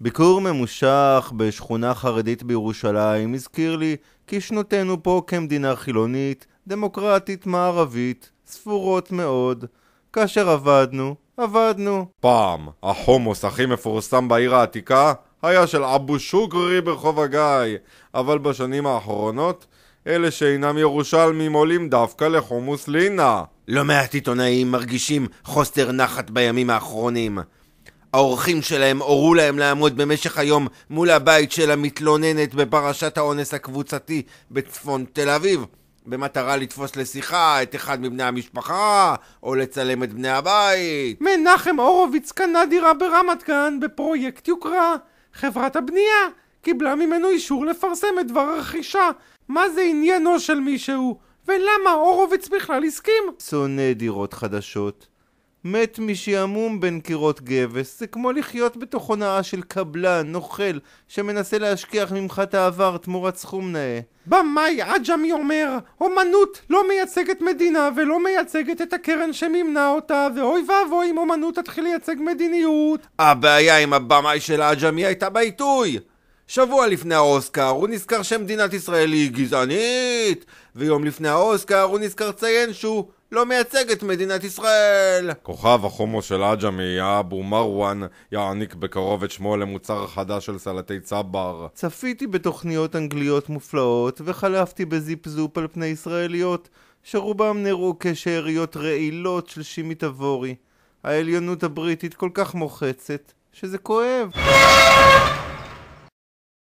ביקור ממושך בשכונה חרדית בירושלים הזכיר לי כי שנותינו פה כמדינה חילונית, דמוקרטית מערבית, ספורות מאוד. כאשר עבדנו, עבדנו. פעם, החומוס הכי מפורסם בעיר העתיקה היה של אבו שוקרי ברחוב הגיא, אבל בשנים האחרונות אלה שאינם ירושלמים עולים דווקא לחומוס לינה. לא מעט עיתונאים מרגישים חוסר נחת בימים האחרונים. האורחים שלהם הורו להם לעמוד במשך היום מול הבית של המתלוננת בפרשת האונס הקבוצתי בצפון תל אביב, במטרה לתפוס לשיחה את אחד מבני המשפחה, או לצלם את בני הבית. מנחם הורוביץ קנה דירה ברמת גן בפרויקט יוקרה. חברת הבנייה קיבלה ממנו אישור לפרסם את דבר הרכישה. מה זה עניינו של מישהו? ולמה הורוביץ בכלל הסכים? שונא דירות חדשות. מת משעמום בין קירות גבס, זה כמו לחיות בתוך הונאה של קבלן, נוכל, שמנסה להשכיח ממך את העבר תמורת סכום נאה. במאי עג'מי אומר, אומנות לא מייצגת מדינה ולא מייצגת את הקרן שמימנה אותה, ואוי ואבוי אם אומנות תתחיל לייצג מדיניות. הבעיה עם הבמאי של עג'מי הייתה בעיתוי! שבוע לפני האוסקר הוא נזכר שמדינת ישראל היא גזענית, ויום לפני האוסקר הוא נזכר לציין שהוא לא מייצג את מדינת ישראל! כוכב החומו של עג'מי, אבו מרואן, יעניק בקרוב את שמו למוצר חדש של סלטי צבר. צפיתי בתוכניות אנגליות מופלאות, וחלפתי בזיפ זופ על פני ישראליות, שרובם נראו כשאריות רעילות של שימי תבורי. העליונות הבריטית כל כך מוחצת, שזה כואב.